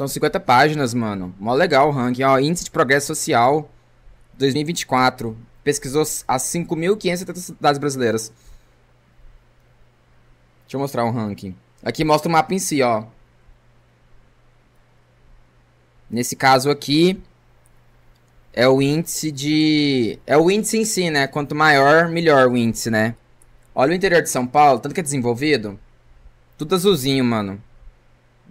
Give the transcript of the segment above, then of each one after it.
São 50 páginas, mano. Mó legal o ranking. Ó, Índice de Progresso Social 2024. Pesquisou as 5.570 cidades brasileiras. Deixa eu mostrar um ranking. Aqui mostra o mapa em si, ó. Nesse caso aqui, é o índice de. É o índice em si, né? Quanto maior, melhor o índice, né? Olha o interior de São Paulo, tanto que é desenvolvido. Tudo azulzinho, mano.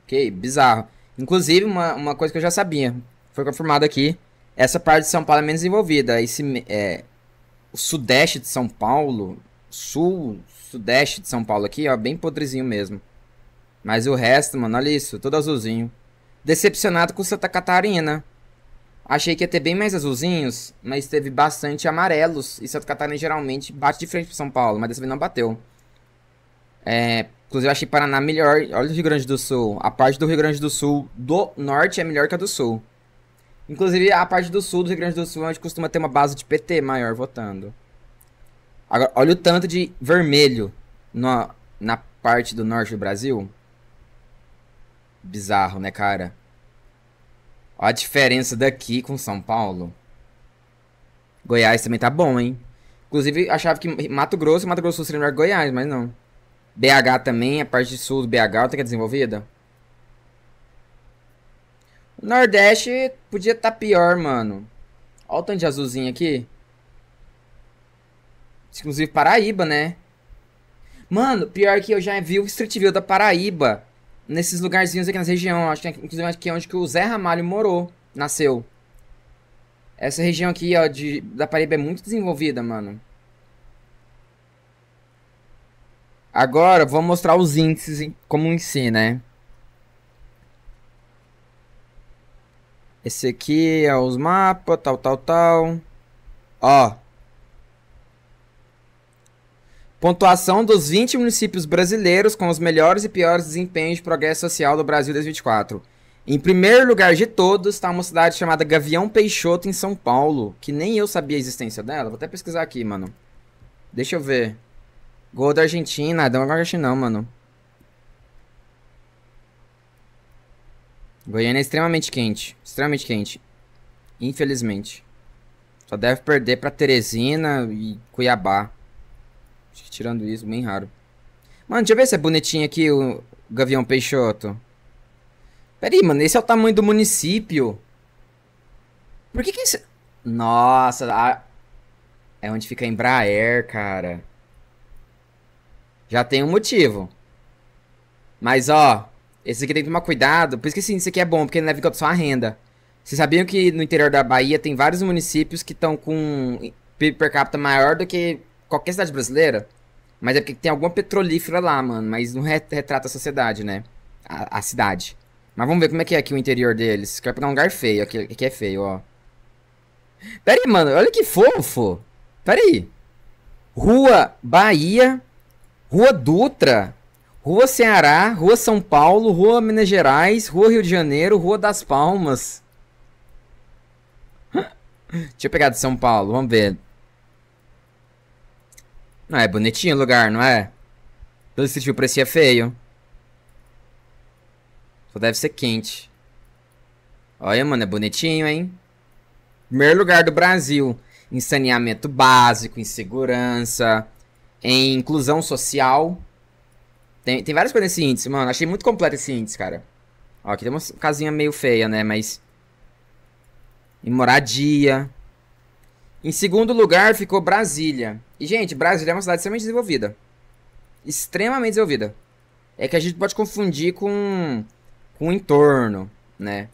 Ok, bizarro. Inclusive, uma, uma coisa que eu já sabia, foi confirmado aqui, essa parte de São Paulo é menos desenvolvida. Esse, é, o sudeste de São Paulo, sul, sudeste de São Paulo aqui, ó, bem podrezinho mesmo. Mas o resto, mano, olha isso, todo azulzinho. Decepcionado com Santa Catarina. Achei que ia ter bem mais azulzinhos, mas teve bastante amarelos. E Santa Catarina geralmente bate de frente pro São Paulo, mas dessa vez não bateu. É, Inclusive, eu achei Paraná melhor. Olha o Rio Grande do Sul. A parte do Rio Grande do Sul do norte é melhor que a do sul. Inclusive, a parte do sul do Rio Grande do Sul é onde costuma ter uma base de PT maior votando. Agora, olha o tanto de vermelho na, na parte do norte do Brasil. Bizarro, né, cara? Olha a diferença daqui com São Paulo. Goiás também tá bom, hein? Inclusive, achava que Mato Grosso e Mato Grosso seria melhor que Goiás, mas não. BH também, a parte sul do BH é desenvolvida. O Nordeste podia estar tá pior, mano. Olha o tanto de azulzinho aqui. Inclusive Paraíba, né? Mano, pior que eu já vi o Street View da Paraíba. Nesses lugarzinhos aqui nas regiões. Acho que é, inclusive aqui é onde que o Zé Ramalho morou. Nasceu. Essa região aqui, ó, de, da Paraíba é muito desenvolvida, mano. Agora, vou mostrar os índices como em si, né? Esse aqui é os mapas, tal, tal, tal. Ó. Pontuação dos 20 municípios brasileiros com os melhores e piores desempenhos de progresso social do Brasil 2024. Em primeiro lugar de todos está uma cidade chamada Gavião Peixoto, em São Paulo, que nem eu sabia a existência dela. Vou até pesquisar aqui, mano. Deixa eu ver. Gol da Argentina. Dá é uma não, mano. Goiânia é extremamente quente. Extremamente quente. Infelizmente. Só deve perder pra Teresina e Cuiabá. Acho que tirando isso, bem raro. Mano, deixa eu ver se é bonitinho aqui o Gavião Peixoto. Pera aí, mano. Esse é o tamanho do município. Por que que esse... Nossa, a... é onde fica a Embraer, cara. Já tem um motivo. Mas, ó, esse aqui tem que tomar cuidado. Por isso que esse assim, aqui é bom, porque ele leva em conta a renda. Vocês sabiam que no interior da Bahia tem vários municípios que estão com PIB per capita maior do que qualquer cidade brasileira? Mas é porque tem alguma petrolífera lá, mano. Mas não retrata a sociedade, né? A, a cidade. Mas vamos ver como é que é aqui o interior deles. Quero pegar um lugar feio. Aqui, aqui é feio, ó. Pera aí, mano. Olha que fofo. Pera aí. Rua Bahia Rua Dutra, Rua Ceará, Rua São Paulo, Rua Minas Gerais, Rua Rio de Janeiro, Rua das Palmas. Deixa eu pegar de São Paulo, vamos ver. Não é bonitinho o lugar, não é? Pelo sentido, o preço é feio. Só deve ser quente. Olha, mano, é bonitinho, hein? Primeiro lugar do Brasil em saneamento básico, em segurança, em inclusão social. Tem, tem várias coisas nesse índice, mano. Achei muito completo esse índice, cara. Ó, aqui tem uma casinha meio feia, né? Mas. Em moradia. Em segundo lugar ficou Brasília. E, gente, Brasília é uma cidade extremamente desenvolvida. Extremamente desenvolvida. É que a gente pode confundir com, com o entorno, né?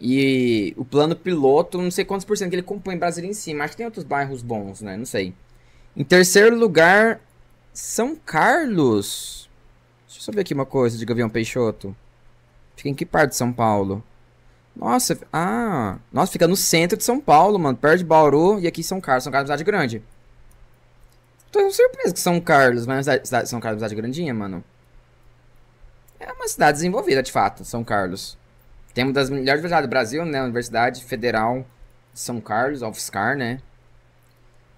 E o plano piloto, não sei quantos por cento que ele compõe Brasília em si, mas tem outros bairros bons, né? Não sei. Em terceiro lugar, São Carlos. Deixa eu saber aqui uma coisa de Gavião Peixoto. Fica em que parte de São Paulo? Nossa, ah, nossa, fica no centro de São Paulo, mano, perto de Bauru e aqui São Carlos, São Carlos é uma cidade grande. Tô surpreso que São Carlos, mas ser é cidade, São Carlos é uma cidade grandinha, mano. É uma cidade desenvolvida, de fato, São Carlos. Tem uma das melhores universidades do Brasil, né, Universidade Federal de São Carlos, UFSCar, né?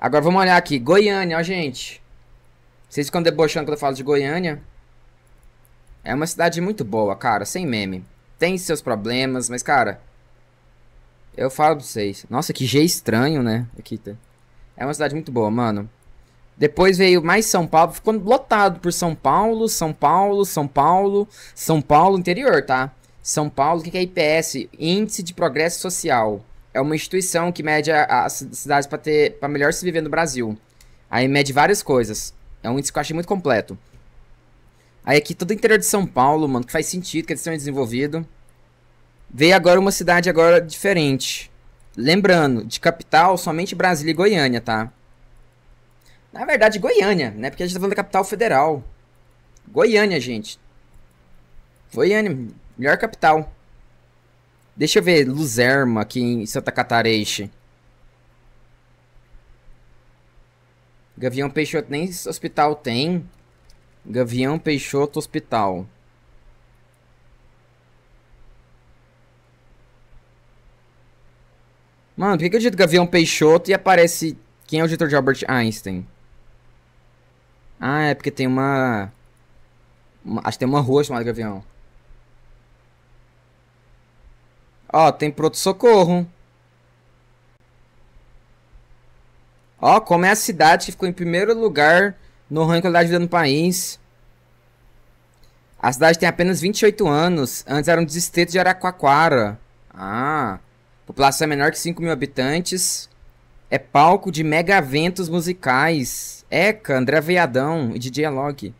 Agora vamos olhar aqui. Goiânia, ó, gente. Vocês ficam debochando quando eu falo de Goiânia. É uma cidade muito boa, cara. Sem meme. Tem seus problemas, mas, cara. Eu falo pra vocês. Nossa, que G estranho, né? Aqui tá. É uma cidade muito boa, mano. Depois veio mais São Paulo, ficou lotado por São Paulo, São Paulo, São Paulo, São Paulo interior, tá? São Paulo, o que é IPS? Índice de Progresso Social é uma instituição que mede as cidades para ter para melhor se viver no Brasil. Aí mede várias coisas. É um índice que eu achei muito completo. Aí aqui todo o interior de São Paulo, mano, que faz sentido que eles estão desenvolvido. Veio agora uma cidade agora diferente. Lembrando, de capital, somente Brasília e Goiânia, tá? Na verdade, Goiânia, né? Porque a gente tá falando da capital federal. Goiânia, gente. Goiânia, melhor capital. Deixa eu ver, Luzerma, aqui em Santa Catarina. Gavião Peixoto nem hospital tem. Gavião Peixoto Hospital. Mano, por que, eu digito Gavião Peixoto e aparece quem é o diretor de Albert Einstein? Ah, é porque tem uma... uma acho que tem uma rua chamada Gavião. Ó, tem pronto-socorro. Ó, como é a cidade que ficou em primeiro lugar no ranking de qualidade de vida no país. A cidade tem apenas 28 anos. Antes era um distrito de Araquaquara. Ah, população é menor que 5 mil habitantes. É palco de mega eventos musicais. Eca, André Veiadão e DJ Alok.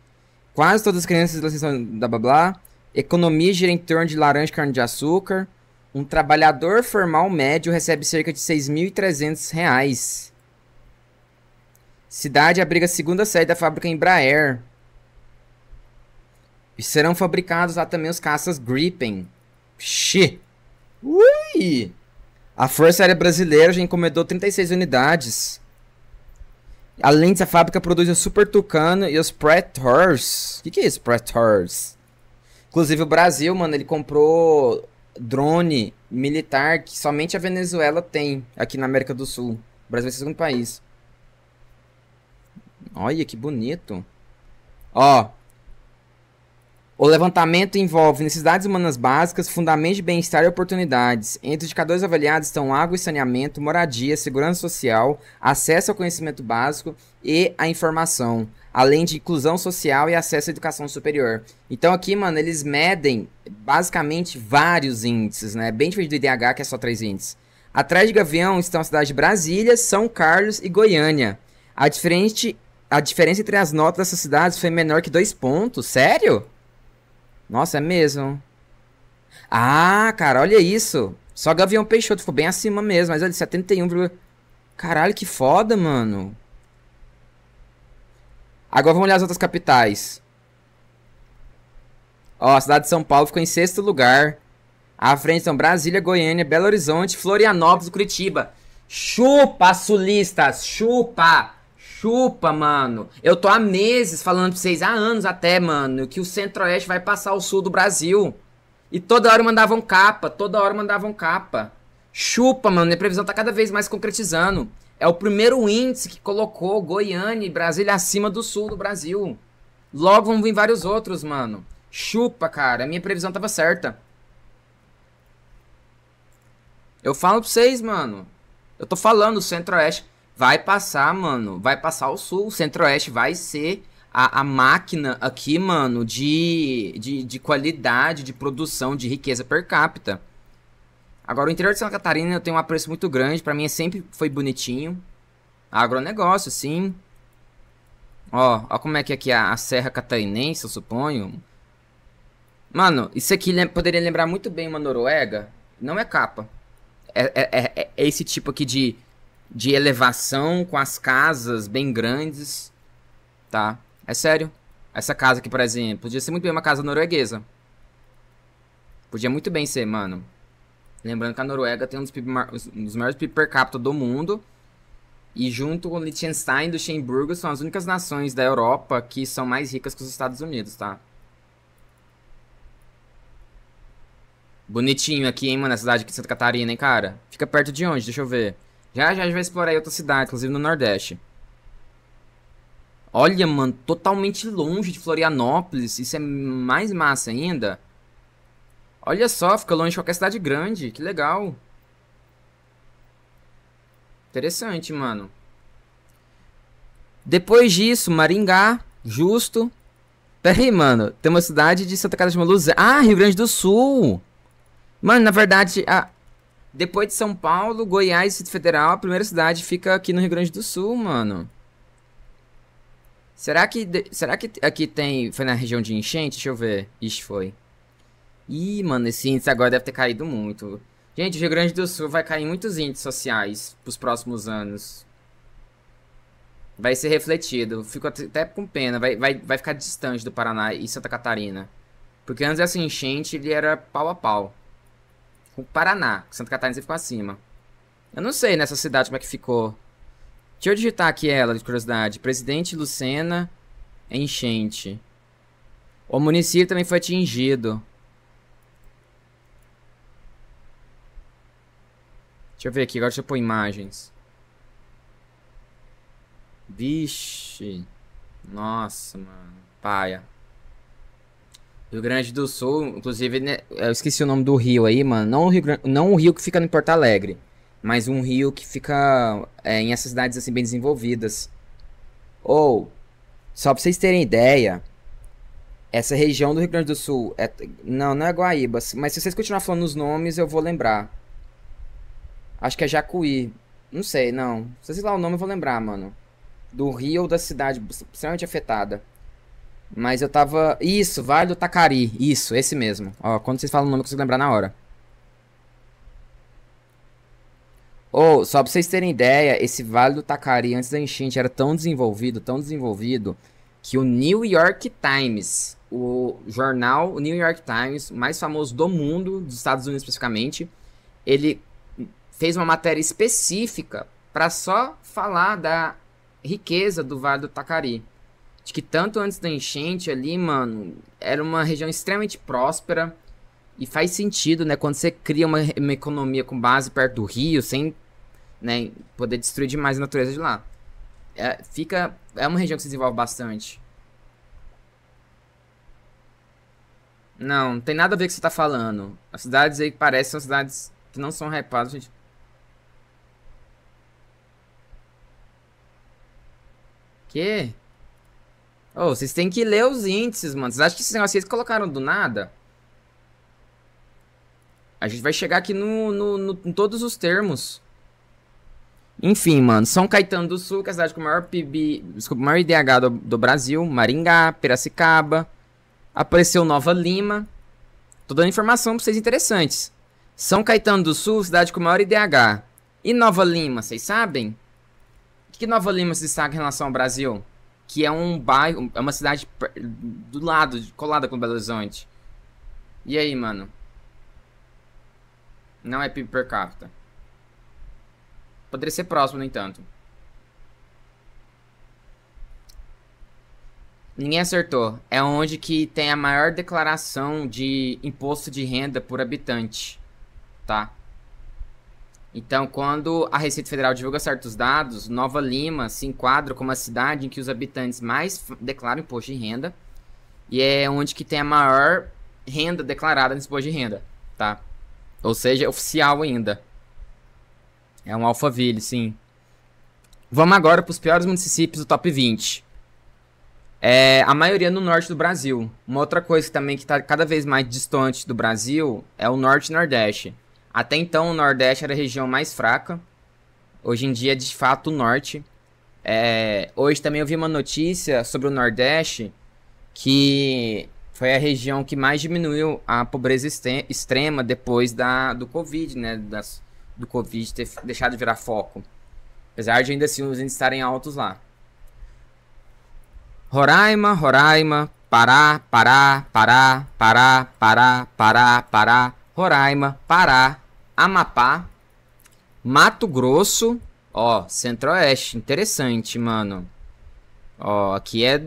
Quase todas as crianças da sessão da Blá Economia gira em torno de laranja e carne de açúcar. Um trabalhador formal médio recebe cerca de 6.300 reais. Cidade abriga a segunda sede da fábrica Embraer. E serão fabricados lá também os caças Gripen. Xi! Ui! A Força Aérea Brasileira já encomendou 36 unidades. Além disso, a fábrica produz o Super Tucano e os Pretors. O que, que é isso, Pretors? Inclusive, o Brasil, mano, ele comprou drone militar que somente a Venezuela tem aqui na América do Sul. O Brasil é o segundo país. Olha que bonito. Ó, o levantamento envolve necessidades humanas básicas, fundamentos de bem-estar e oportunidades. Entre os indicadores avaliados estão água e saneamento, moradia, segurança social, acesso ao conhecimento básico e à informação, além de inclusão social e acesso à educação superior. Então aqui, mano, eles medem basicamente vários índices, né? Bem diferente do IDH, que é só três índices. Atrás de Gavião estão as cidades de Brasília, São Carlos e Goiânia. A, diferente, a diferença entre as notas dessas cidades foi menor que dois pontos. Sério? Nossa, é mesmo. Ah, cara, olha isso. Só Gavião Peixoto, ficou bem acima mesmo, mas olha, 71, caralho, que foda, mano. Agora vamos olhar as outras capitais. Ó, a cidade de São Paulo ficou em sexto lugar. À frente estão Brasília, Goiânia, Belo Horizonte, Florianópolis, Curitiba. Chupa, sulistas, chupa! Chupa, mano. Eu tô há meses falando pra vocês, há anos até, mano, que o Centro-Oeste vai passar o sul do Brasil. E toda hora mandavam capa, toda hora mandavam capa. Chupa, mano, a previsão tá cada vez mais concretizando. É o primeiro índice que colocou Goiânia e Brasília acima do sul do Brasil. Logo vão vir vários outros, mano. Chupa, cara. A minha previsão tava certa. Eu falo pra vocês, mano. Eu tô falando, Centro-Oeste vai passar, mano, vai passar o Sul, o Centro-Oeste vai ser a, a, máquina aqui, mano, de, de, de qualidade, de produção, de riqueza per capita. Agora, o interior de Santa Catarina eu tenho um apreço muito grande, para mim é sempre foi bonitinho. Agronegócio, sim. Ó, ó como é que é aqui a, a Serra Catarinense, eu suponho. Mano, isso aqui lem poderia lembrar muito bem uma Noruega. Não é capa. É, é, é, é esse tipo aqui de de elevação com as casas bem grandes, tá? É sério. Essa casa aqui, por exemplo, podia ser muito bem uma casa norueguesa. Podia muito bem ser, mano. Lembrando que a Noruega tem um dos, PIB, um dos maiores PIB per capita do mundo. E junto com Liechtenstein e Luxemburgo são as únicas nações da Europa que são mais ricas que os Estados Unidos, tá? Bonitinho aqui, hein, mano, a cidade aqui de Santa Catarina, hein, cara? Fica perto de onde? Deixa eu ver. Já já a gente vai explorar aí outra cidade, inclusive no Nordeste. Olha, mano, totalmente longe de Florianópolis. Isso é mais massa ainda. Olha só, fica longe de qualquer cidade grande. Que legal. Interessante, mano. Depois disso, Maringá, justo. Pera aí, mano. Tem uma cidade de Santa Catarina de Luz. Ah, Rio Grande do Sul. Mano, na verdade, a, depois de São Paulo, Goiás, Distrito Federal, a primeira cidade fica aqui no Rio Grande do Sul, mano. Será que, será que aqui tem. Foi na região de enchente? Deixa eu ver. Isso foi. Ih, mano, esse índice agora deve ter caído muito. Gente, o Rio Grande do Sul vai cair muitos índices sociais pros próximos anos. Vai ser refletido. Fico até com pena. Vai, vai, vai ficar distante do Paraná e Santa Catarina. Porque antes dessa enchente ele era pau a pau com o Paraná. Santa Catarina ficou acima. Eu não sei nessa cidade como é que ficou. Deixa eu digitar aqui ela, de curiosidade. Presidente Lucena enchente. O município também foi atingido. Deixa eu ver aqui, agora deixa eu pôr imagens. Vixe. Nossa, mano. Paia. Rio Grande do Sul, inclusive, né, eu esqueci o nome do rio aí, mano. Não o rio, não o rio que fica em Porto Alegre, mas um rio que fica é, em essas cidades assim bem desenvolvidas. Ou, só pra vocês terem ideia, essa região do Rio Grande do Sul é. Não, não é Guaíba, mas se vocês continuar falando os nomes, eu vou lembrar. Acho que é Jacuí. Não sei, não. Se vocês lá o nome, eu vou lembrar, mano. Do rio ou da cidade extremamente afetada. Mas eu tava. Isso, Vale do Takari. Isso, esse mesmo. Ó, quando vocês falam o nome, eu consigo lembrar na hora. Ou, oh, só pra vocês terem ideia, esse Vale do Takari, antes da enchente era tão desenvolvido, tão desenvolvido, que o New York Times, o jornal o New York Times, mais famoso do mundo, dos Estados Unidos especificamente, ele fez uma matéria específica para só falar da riqueza do Vale do Takari de que tanto antes da enchente ali, mano, era uma região extremamente próspera. E faz sentido, né? Quando você cria uma, uma economia com base perto do rio, sem né, poder destruir demais a natureza de lá. É, fica, é uma região que se desenvolve bastante. Não, não tem nada a ver com o que você tá falando. As cidades aí que parecem são cidades que não são hypadas, gente. Que? Oh, vocês têm que ler os índices, mano. Vocês acham que esses negócios vocês colocaram do nada? A gente vai chegar aqui no, no, no, em todos os termos. Enfim, mano. São Caetano do Sul, que é a cidade com o maior PIB... Desculpa, maior IDH do, do Brasil. Maringá, Piracicaba. Apareceu Nova Lima. Tô dando informação pra vocês interessantes. São Caetano do Sul, cidade com o maior IDH. E Nova Lima, vocês sabem? O que Nova Lima se destaca em relação ao Brasil? que é um bairro, é uma cidade do lado, colada com Belo Horizonte. E aí, mano? Não é PIB per capita. Poderia ser próximo, no entanto. Ninguém acertou. É onde que tem a maior declaração de imposto de renda por habitante, tá? Então, quando a Receita Federal divulga certos dados, Nova Lima se enquadra como a cidade em que os habitantes mais declaram imposto de renda e é onde que tem a maior renda declarada nesse imposto de renda, tá? Ou seja, é oficial ainda. É um Alphaville, sim. Vamos agora para os piores municípios do top 20. É, a maioria no norte do Brasil. Uma outra coisa também que está cada vez mais distante do Brasil é o norte e nordeste. Até então, o Nordeste era a região mais fraca. Hoje em dia, de fato, o Norte. É... Hoje também eu vi uma notícia sobre o Nordeste que foi a região que mais diminuiu a pobreza extrema depois da, do Covid, né? Das, do Covid ter deixado de virar foco. Apesar de ainda assim os índices estarem altos lá. Roraima, Roraima, Pará, Pará, Pará, Pará, Pará, Pará, Pará, Roraima, Pará, Amapá, Mato Grosso, ó, Centro-Oeste, interessante, mano. Ó, aqui é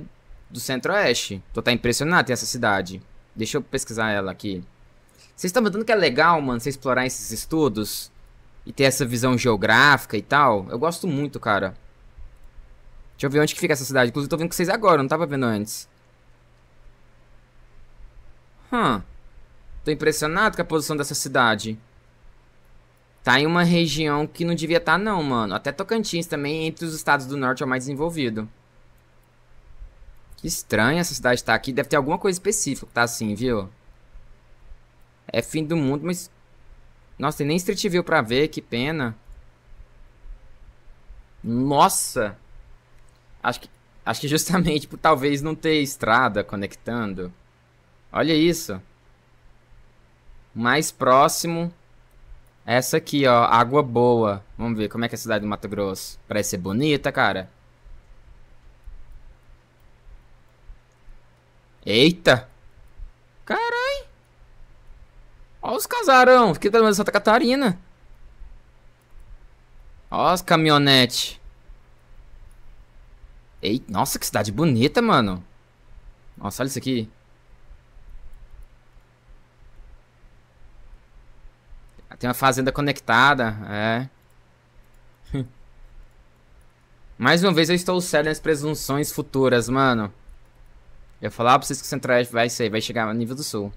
do Centro-Oeste. Tô tá impressionado tem essa cidade. Deixa eu pesquisar ela aqui. Vocês estão vendo que é legal, mano, você explorar esses estudos e ter essa visão geográfica e tal? Eu gosto muito, cara. Deixa eu ver onde que fica essa cidade. Inclusive, tô vendo com vocês agora, não tava vendo antes. Hum. Tô impressionado com a posição dessa cidade tá em uma região que não devia estar, tá, não, mano. Até Tocantins também, entre os estados do norte, é o mais desenvolvido. Que estranho essa cidade tá aqui. Deve ter alguma coisa específica que tá assim, viu? É fim do mundo, mas... Nossa, tem nem Street View pra ver, que pena. Nossa! Acho que, acho que justamente por talvez não ter estrada conectando. Olha isso. Mais próximo essa aqui, ó, Água Boa. Vamos ver como é que é a cidade do Mato Grosso. Parece ser bonita, cara. Eita! Carai! Olha os casarão, aqui tá Santa Catarina. Olha as caminhonetes. Eita, nossa, que cidade bonita, mano. Nossa, olha isso aqui. Tem uma fazenda conectada, é. Mais uma vez eu estou sério nas presunções futuras, mano. Eu falar pra vocês que o Central vai ser, vai chegar no nível do sul.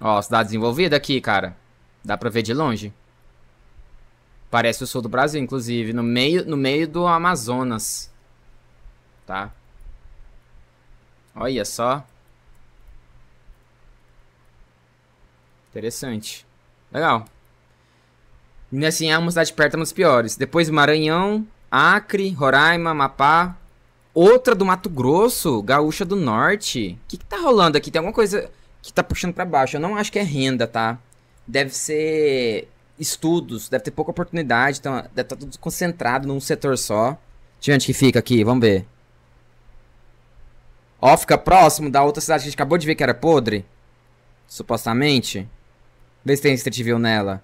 Ó, cidade desenvolvida aqui, cara. Dá pra ver de longe. Parece o sul do Brasil, inclusive. No meio, no meio do Amazonas. Tá? Olha só. Interessante. Legal. E assim, é uma cidade perto, é uma das piores. Depois Maranhão, Acre, Roraima, Amapá. Outra do Mato Grosso, Gaúcha do Norte. O que, que tá rolando aqui? Tem alguma coisa que tá puxando para baixo. Eu não acho que é renda, tá? Deve ser estudos, deve ter pouca oportunidade, então deve estar tá tudo concentrado num setor só. De onde que fica aqui? Vamos ver. Ó, fica próximo da outra cidade que a gente acabou de ver que era podre. Supostamente. Vê se tem Street View nela.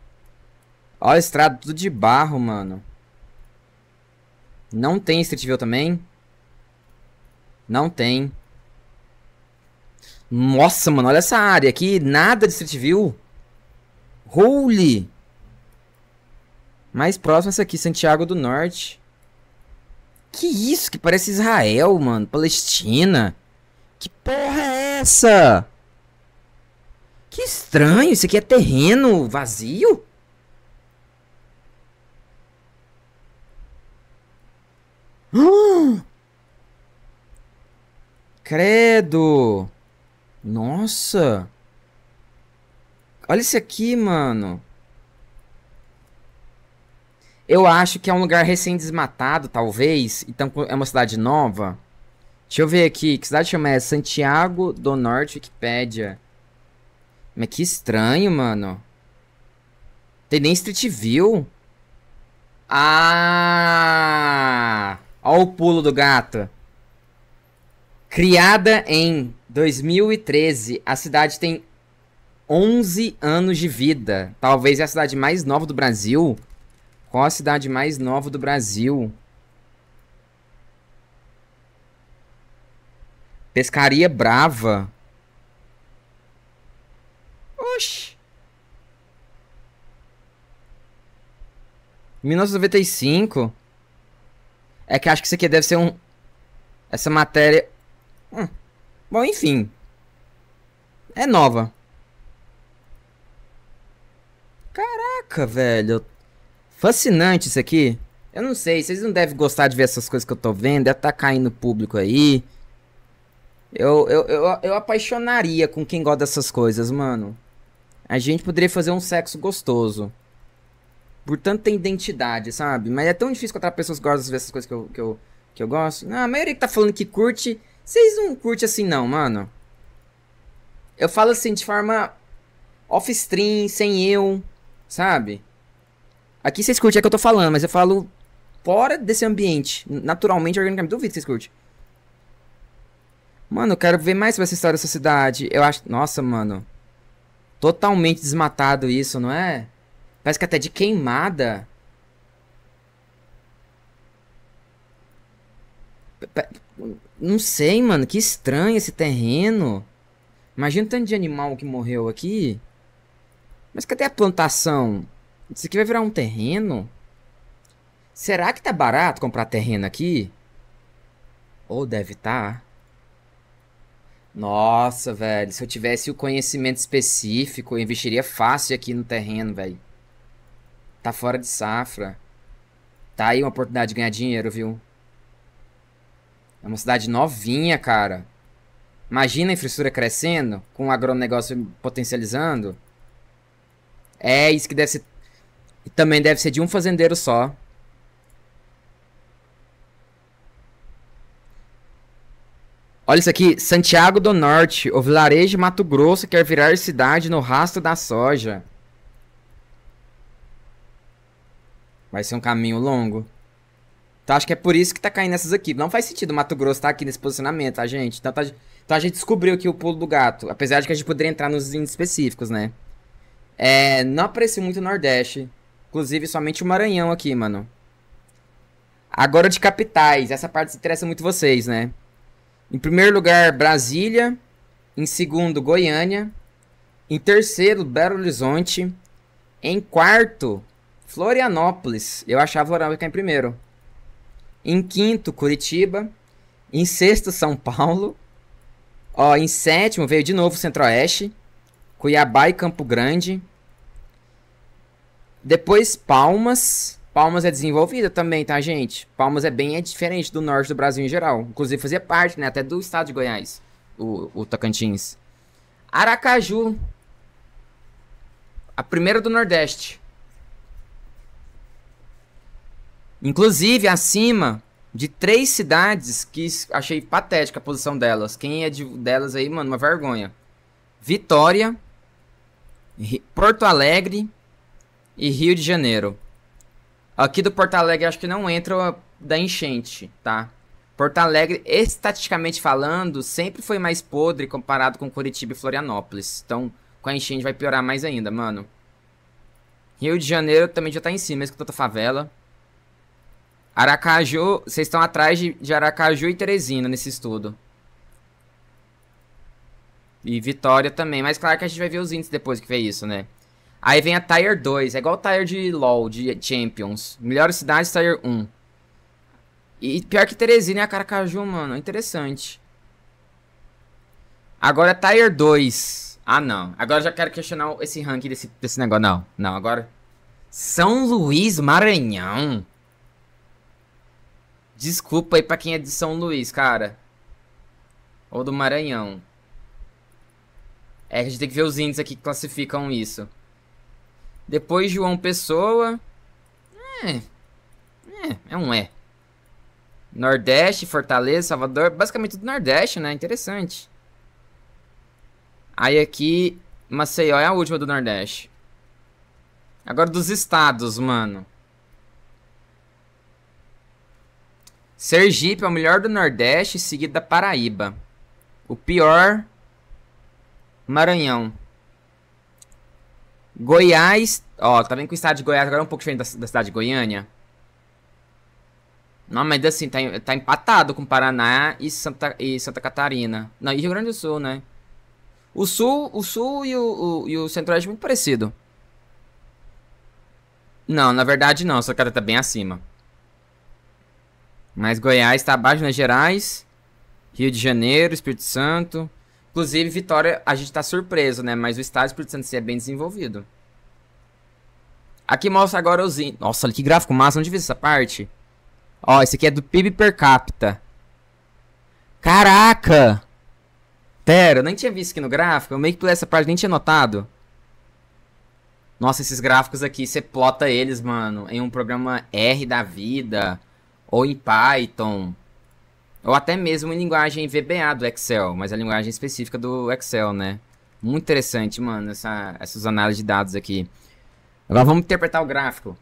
Olha a estrada, tudo de barro, mano. Não tem Street View também? Não tem. Nossa, mano, olha essa área aqui. Nada de Street View. Holy! Mais próximo essa aqui, Santiago do Norte. Que isso? Que parece Israel, mano. Palestina. Que porra é essa? Que estranho, isso aqui é terreno vazio? Ah! Credo! Nossa! Olha isso aqui, mano. Eu acho que é um lugar recém-desmatado, talvez. Então é uma cidade nova. Deixa eu ver aqui. Que cidade chama essa? É Santiago do Norte, Wikipédia. Mas que estranho, mano. Tem nem Street View. Ah! Olha o pulo do gato. Criada em 2013, a cidade tem 11 anos de vida. Talvez é a cidade mais nova do Brasil. Qual a cidade mais nova do Brasil? Pescaria Brava. Oxi! 1995? É que acho que isso aqui deve ser um. Essa matéria. Hum. Bom, enfim. É nova. Caraca, velho. Fascinante isso aqui. Eu não sei, vocês não devem gostar de ver essas coisas que eu tô vendo. Deve tá caindo público aí. Eu, eu, eu, eu apaixonaria com quem gosta dessas coisas, mano. A gente poderia fazer um sexo gostoso. Portanto, tem identidade, sabe? Mas é tão difícil encontrar pessoas que gostam dessas coisas que eu, que eu, que eu gosto. Não, a maioria que tá falando que curte, vocês não curte assim não, mano. Eu falo assim, de forma off-stream, sem eu, sabe? Aqui vocês curtem, é que eu tô falando, mas eu falo fora desse ambiente, naturalmente, organicamente. Duvido que vocês curtem. Mano, eu quero ver mais sobre essa história dessa cidade. Eu acho. Nossa, mano totalmente desmatado isso, não é? Parece que até de queimada. Não sei, mano. Que estranho esse terreno. Imagina o tanto de animal que morreu aqui. Mas cadê a plantação? Isso aqui vai virar um terreno? Será que tá barato comprar terreno aqui? Ou deve estar. Tá? Nossa, velho, se eu tivesse o conhecimento específico, eu investiria fácil aqui no terreno, velho. Tá fora de safra. Tá aí uma oportunidade de ganhar dinheiro, viu? É uma cidade novinha, cara. Imagina a infraestrutura crescendo, com o agronegócio potencializando. É isso que deve ser. E também deve ser de um fazendeiro só. Olha isso aqui, Santiago do Norte, o vilarejo Mato Grosso quer virar cidade no rastro da soja. Vai ser um caminho longo. Então acho que é por isso que tá caindo essas aqui. Não faz sentido o Mato Grosso estar tá aqui nesse posicionamento, tá, gente? Então, tá, então a gente descobriu aqui o pulo do gato. Apesar de que a gente poderia entrar nos índices específicos, né? É, não apareceu muito o Nordeste. Inclusive, somente o Maranhão aqui, mano. Agora de capitais. Essa parte interessa muito vocês, né? Em primeiro lugar, Brasília. Em segundo, Goiânia. Em terceiro, Belo Horizonte. Em quarto, Florianópolis. Eu achava Florianópolis em primeiro. Em quinto, Curitiba. Em sexto, São Paulo. Ó, em sétimo, veio de novo Centro-Oeste. Cuiabá e Campo Grande. Depois, Palmas. Palmas é desenvolvida também, tá, gente? Palmas é bem é diferente do norte do Brasil em geral. Inclusive fazia parte, né, até do estado de Goiás, o, o Tocantins. Aracaju. A primeira do Nordeste. Inclusive, acima de três cidades que achei patética a posição delas. Quem é de, delas aí, mano, uma vergonha. Vitória, Porto Alegre e Rio de Janeiro. Aqui do Porto Alegre acho que não entra da enchente, tá? Porto Alegre, estatisticamente falando, sempre foi mais podre comparado com Curitiba e Florianópolis. Então, com a enchente vai piorar mais ainda, mano. Rio de Janeiro também já tá em cima, mesmo com tanta favela. Aracaju, vocês estão atrás de, de Aracaju e Teresina nesse estudo. E Vitória também, mas claro que a gente vai ver os índices depois que ver isso, né? Aí vem a Tier 2, é igual Tier de LoL, de Champions. Melhores cidades, Tier 1. E pior que Teresina é a Caracaju, mano. Interessante. Agora Tier 2. Ah, não. Agora já quero questionar esse ranking desse, desse negócio. Não, não, agora. São Luís, Maranhão. Desculpa aí pra quem é de São Luís, cara. Ou do Maranhão. É, a gente tem que ver os índices aqui que classificam isso. Depois João Pessoa. É. É, é um é. Nordeste, Fortaleza, Salvador. Basicamente tudo Nordeste, né? Interessante. Aí aqui, Maceió é a última do Nordeste. Agora dos estados, mano. Sergipe é o melhor do Nordeste, seguido da Paraíba. O pior, Maranhão. Goiás. Ó, tá vendo que o estado de Goiás agora é um pouco diferente da, da cidade de Goiânia? Não, mas assim, tá, tá empatado com Paraná e Santa, e Santa Catarina. Não, e Rio Grande do Sul, né? O Sul, o Sul e o, o, e o Centro-Oeste é muito parecido. Não, na verdade não, Santa Catarina tá bem acima. Mas Goiás tá abaixo, Minas Gerais, Rio de Janeiro, Espírito Santo, Inclusive, Vitória, a gente está surpreso, né? Mas o estádio do Espírito Santo é bem desenvolvido. Aqui mostra agora os... In... Nossa, olha que gráfico massa, onde vi essa parte? Ó, esse aqui é do PIB per capita. Caraca! Pera, eu nem tinha visto aqui no gráfico, eu meio que pulei essa parte, nem tinha notado. Nossa, esses gráficos aqui, você plota eles, mano, em um programa R da vida, ou em Python, ou até mesmo em linguagem VBA do Excel, mas a linguagem específica do Excel, né? Muito interessante, mano, essa, essas análises de dados aqui. Agora vamos interpretar o gráfico.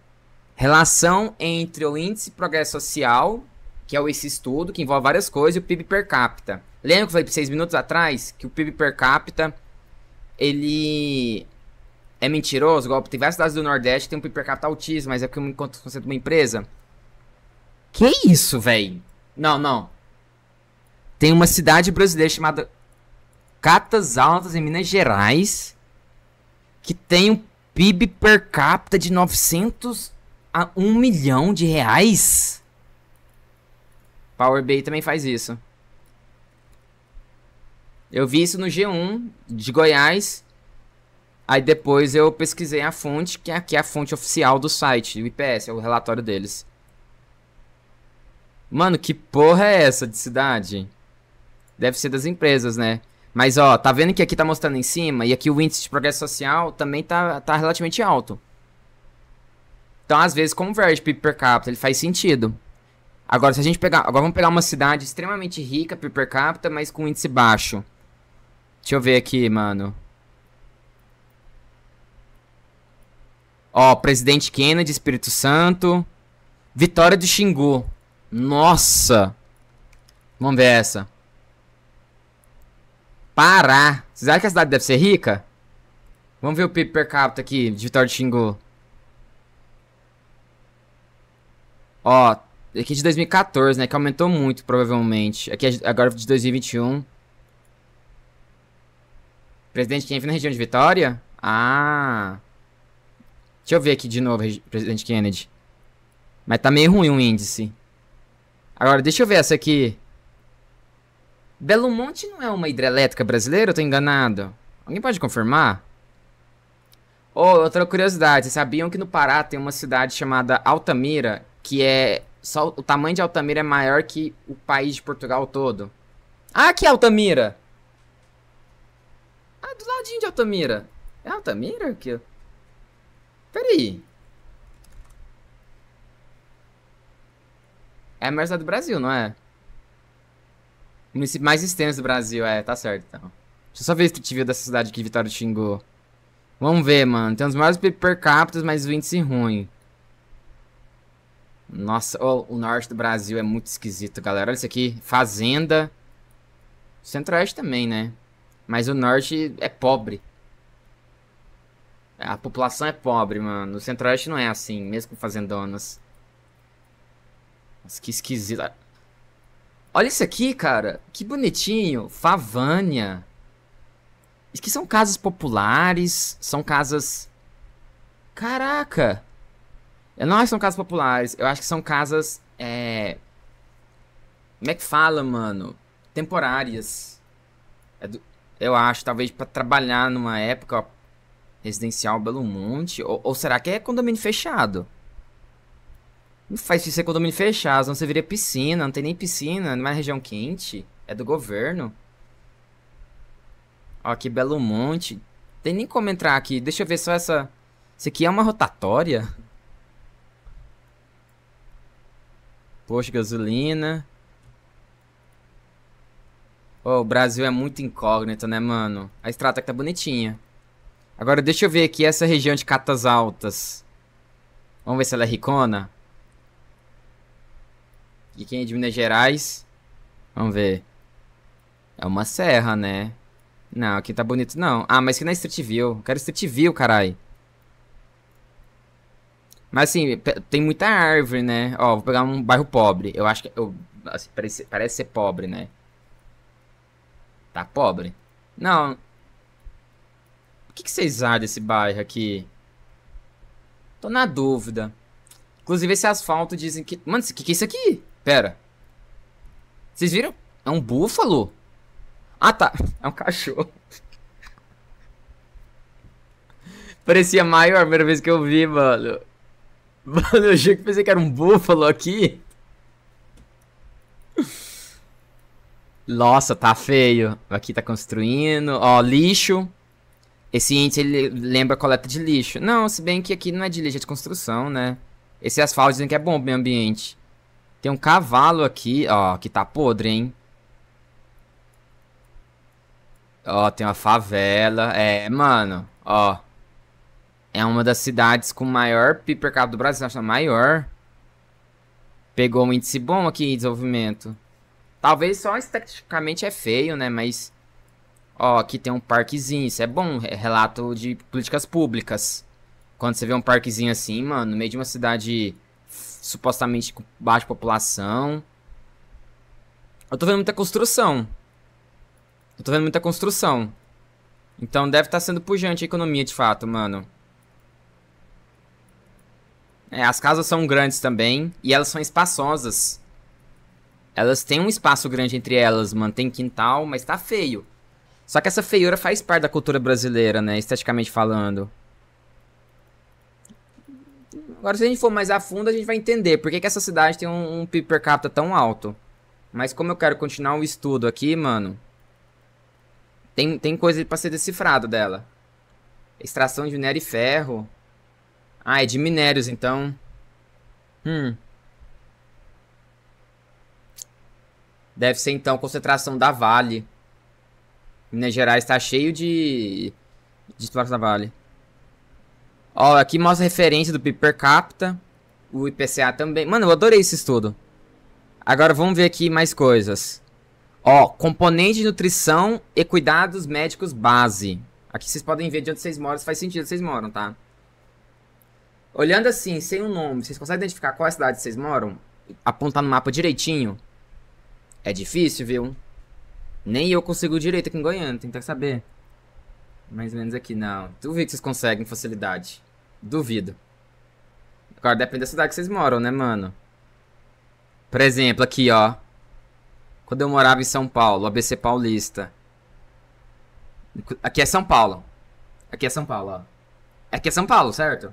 Relação entre o índice de progresso social, que é esse estudo, que envolve várias coisas, e o PIB per capita. Lembra que eu falei pra vocês minutos atrás que o PIB per capita, ele é mentiroso? Igual, tem várias cidades do Nordeste que tem um PIB per capita altíssimo, mas é porque eu me encontro com uma empresa. Que isso, velho? Não, não. Tem uma cidade brasileira chamada Catas Altas, em Minas Gerais, que tem um PIB per capita de 900 a 1 milhão de reais. Power Bay também faz isso. Eu vi isso no G1 de Goiás. Aí depois eu pesquisei a fonte, que aqui é a fonte oficial do site, o IPS, é o relatório deles. Mano, que porra é essa de cidade? Deve ser das empresas, né? Mas ó, tá vendo que aqui tá mostrando em cima e aqui o índice de progresso social também tá, tá relativamente alto. Então, às vezes converge PIB per capita, ele faz sentido. Agora, se a gente pegar, agora vamos pegar uma cidade extremamente rica PIB per capita, mas com índice baixo. Deixa eu ver aqui, mano. Ó, Presidente Kennedy, Espírito Santo. Vitória do Xingu. Nossa. Vamos ver essa. Pará. Vocês acham que a cidade deve ser rica? Vamos ver o PIB per capita aqui de Vitória de Xingu. Ó, aqui de 2014, né? Que aumentou muito, provavelmente. Aqui é agora de 2021. Presidente Kennedy na região de Vitória? Ah. Deixa eu ver aqui de novo, Presidente Kennedy. Mas tá meio ruim o índice. Agora, deixa eu ver essa aqui. Belo Monte não é uma hidrelétrica brasileira? Eu tô enganado. Alguém pode confirmar? Oh, outra curiosidade. Vocês sabiam que no Pará tem uma cidade chamada Altamira, que é... Só o tamanho de Altamira é maior que o país de Portugal todo. Ah, que é Altamira! Ah, do ladinho de Altamira. É Altamira? Que... Peraí. É a maior cidade do Brasil, não é? Município mais extenso do Brasil, é, tá certo então. Deixa eu só ver se tu viu dessa cidade aqui Vitória Xingu Vamos ver, mano. Tem os maiores per capita, mas o índice ruim. Nossa, oh, o norte do Brasil é muito esquisito, galera. Olha isso aqui. Fazenda. Centro-Oeste também, né? Mas o norte é pobre. A população é pobre, mano. O Centro-Oeste não é assim, mesmo com fazendonas. Mas que esquisito. Olha isso aqui, cara. Que bonitinho. Favânia. Isso aqui são casas populares. São casas... Caraca. Eu é, não acho é que são casas populares. Eu acho que são casas... É... Como é que fala, mano? Temporárias. É do... Eu acho, talvez para trabalhar numa época residencial Belo Monte. Ou, ou será que é condomínio fechado? Não faz isso ser condomínio fechado, senão você viria piscina. Não tem nem piscina, não é região quente. É do governo. Ó, aqui Belo Monte. Tem nem como entrar aqui. Deixa eu ver só essa... Isso aqui é uma rotatória? Poxa, gasolina. Oh, o Brasil é muito incógnito, né, mano? A estrada que tá bonitinha. Agora deixa eu ver aqui essa região de catas altas. Vamos ver se ela é ricona. E quem é de Minas Gerais? Vamos ver. É uma serra, né? Não, aqui tá bonito não. Ah, mas que não é Street View. Quero Street View, carai. Mas assim, tem muita árvore, né? Ó, vou pegar um bairro pobre. Eu acho que. Eu, assim, parece, parece ser pobre, né? Tá pobre? Não. O que, que vocês acham desse bairro aqui? Tô na dúvida. Inclusive, esse asfalto dizem que. Mano, o que, que é isso aqui? Pera. Vocês viram? É um búfalo? Ah, tá. É um cachorro. Parecia maior a primeira vez que eu vi, mano. Mano, eu achei que pensei que era um búfalo aqui. Nossa, tá feio. Aqui tá construindo. Ó, lixo. Esse índice, ele lembra coleta de lixo. Não, se bem que aqui não é de lixo, é de construção, né? Esse asfalto dizem que é bom pro meio ambiente. Tem um cavalo aqui, ó, que tá podre, hein? Ó, tem uma favela. É, mano, ó. É uma das cidades com maior PIB per capita do Brasil, acho é maior. Pegou um índice bom aqui em desenvolvimento. Talvez só esteticamente é feio, né? Mas. Ó, aqui tem um parquezinho. Isso é bom. É relato de políticas públicas. Quando você vê um parquezinho assim, mano, no meio de uma cidade supostamente com baixa população. Eu tô vendo muita construção. Eu tô vendo muita construção. Então deve estar tá sendo pujante a economia de fato, mano. É, as casas são grandes também e elas são espaçosas. Elas têm um espaço grande entre elas, mano. Tem quintal, mas tá feio. Só que essa feiura faz parte da cultura brasileira, né? Esteticamente falando. Agora, se a gente for mais a fundo, a gente vai entender por que, que essa cidade tem um, um PIB per capita tão alto. Mas como eu quero continuar o estudo aqui, mano, tem, tem coisa pra ser decifrado dela. Extração de minério e ferro. Ah, é de minérios, então. Hum. Deve ser, então, concentração da Vale. Minas Gerais tá cheio de... De exploração da Vale. Ó, aqui mostra referência do PIB per capita. O IPCA também. Mano, eu adorei esse estudo. Agora vamos ver aqui mais coisas. Ó, componente de nutrição e cuidados médicos base. Aqui vocês podem ver de onde vocês moram, faz sentido vocês moram, tá? Olhando assim, sem um nome, vocês conseguem identificar qual é a cidade vocês moram? Apontar no mapa direitinho? É difícil, viu? Nem eu consigo direito aqui em Goiânia, tem que saber. Mais ou menos aqui, não. vê que vocês conseguem facilidade. Duvido. Agora depende da cidade que vocês moram, né, mano? Por exemplo, aqui, ó. Quando eu morava em São Paulo, ABC Paulista. Aqui é São Paulo. Aqui é São Paulo, ó. Aqui é São Paulo, certo?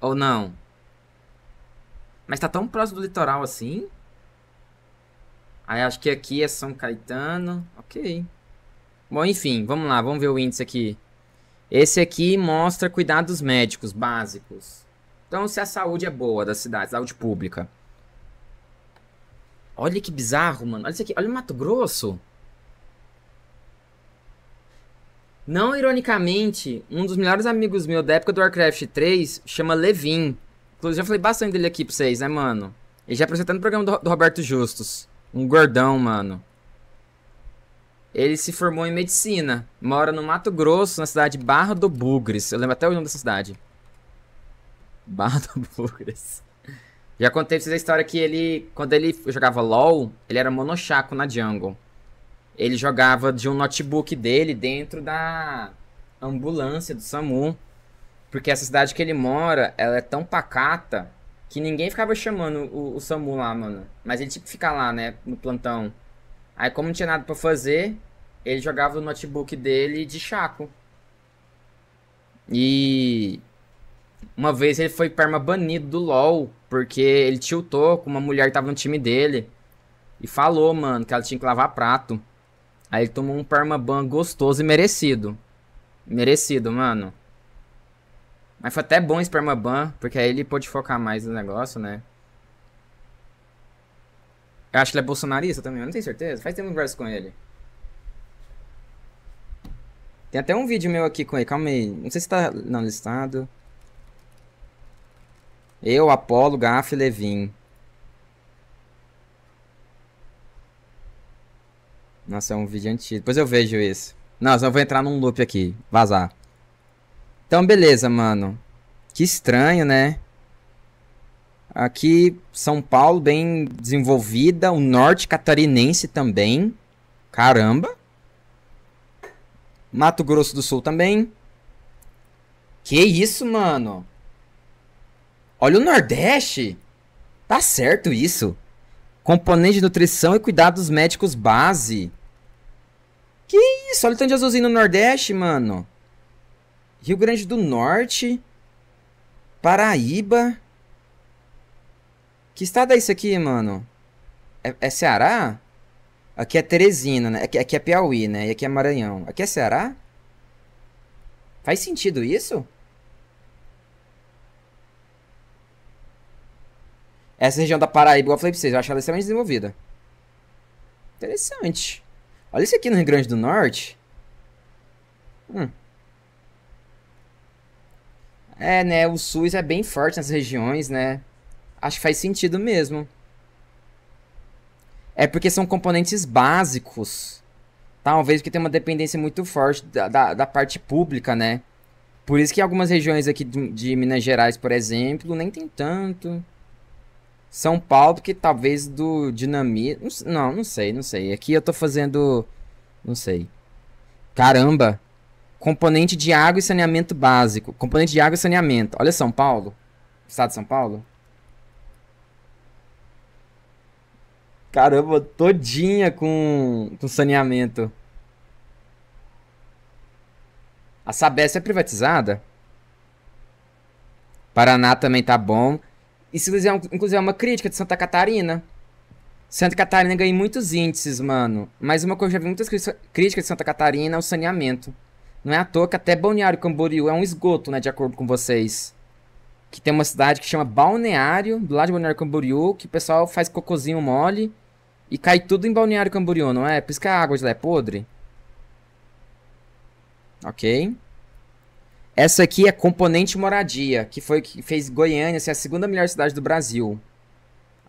Ou não? Mas tá tão próximo do litoral assim? Aí acho que aqui é São Caetano. Ok. Bom, enfim, vamos lá, vamos ver o índice aqui. Esse aqui mostra cuidados médicos básicos. Então, se a saúde é boa da cidade, saúde pública. Olha que bizarro, mano. Olha isso aqui. Olha o Mato Grosso. Não ironicamente, um dos melhores amigos meu da época do Warcraft 3 chama Levin. Inclusive, já falei bastante dele aqui pra vocês, né, mano? Ele já apresentou no programa do, do Roberto Justus. Um gordão, mano ele se formou em medicina. Mora no Mato Grosso, na cidade Barra do Bugres. Eu lembro até o nome dessa cidade. Barra do Bugres. Já contei pra vocês a história que ele, quando ele jogava LOL, ele era monochaco na jungle. Ele jogava de um notebook dele dentro da ambulância do SAMU. Porque essa cidade que ele mora, ela é tão pacata que ninguém ficava chamando o, o SAMU lá, mano. Mas ele tinha que ficar lá, né, no plantão. Aí, como não tinha nada para fazer, ele jogava o notebook dele de chaco. E uma vez ele foi perma banido do LoL, porque ele tiltou com uma mulher que tava no time dele. E falou, mano, que ela tinha que lavar prato. Aí ele tomou um permaban gostoso e merecido. Merecido, mano. Mas foi até bom esse permaban, porque aí ele pôde focar mais no negócio, né? Eu acho que ele é bolsonarista também, eu não tenho certeza. Faz tempo que eu converso com ele. Tem até um vídeo meu aqui com ele, calma aí. Não sei se tá não listado. Eu, Apolo, Gaf e Levin. Nossa, é um vídeo antigo. Depois eu vejo isso. Não, eu vou entrar num loop aqui. Vazar. Então, beleza, mano. Que estranho, né? Aqui, São Paulo, bem desenvolvida. O norte catarinense também. Caramba! Mato Grosso do Sul também. Que isso, mano? Olha o Nordeste! Tá certo isso. Componente de nutrição e cuidados médicos base. Que isso? Olha o tanto de azulzinho no Nordeste, mano. Rio Grande do Norte. Paraíba. Que estado é isso aqui, mano? É, é Ceará? Aqui é Teresina, né? Aqui, aqui, é Piauí, né? E aqui é Maranhão. Aqui é Ceará? Faz sentido isso? Essa região da Paraíba, igual eu falei pra vocês, eu acho ela extremamente desenvolvida. Interessante. Olha isso aqui no Rio Grande do Norte. Hum. É, né? O SUS é bem forte nessas regiões, né? acho que faz sentido mesmo. É porque são componentes básicos. Talvez porque tem uma dependência muito forte da, da, da parte pública, né? Por isso que algumas regiões aqui de, de, Minas Gerais, por exemplo, nem tem tanto. São Paulo, porque talvez do dinamismo. Não, não sei, não sei. Aqui eu tô fazendo. Não sei. Caramba! Componente de água e saneamento básico. Componente de água e saneamento. Olha São Paulo. Estado de São Paulo. Caramba, todinha com, com saneamento. A Sabesp é privatizada? Paraná também tá bom. Isso, inclusive, é, é uma crítica de Santa Catarina. Santa Catarina ganha muitos índices, mano. Mas uma coisa, que eu já vi muitas críticas de Santa Catarina é o saneamento. Não é à toa que até Balneário Camboriú é um esgoto, né, de acordo com vocês. Que tem uma cidade que chama Balneário, do lado de Balneário Camboriú, que o pessoal faz cocôzinho mole e cai tudo em Balneário Camboriú, não é? Por isso que a água de lá é podre. Ok. Essa aqui é componente moradia, que foi que fez Goiânia ser a segunda melhor cidade do Brasil.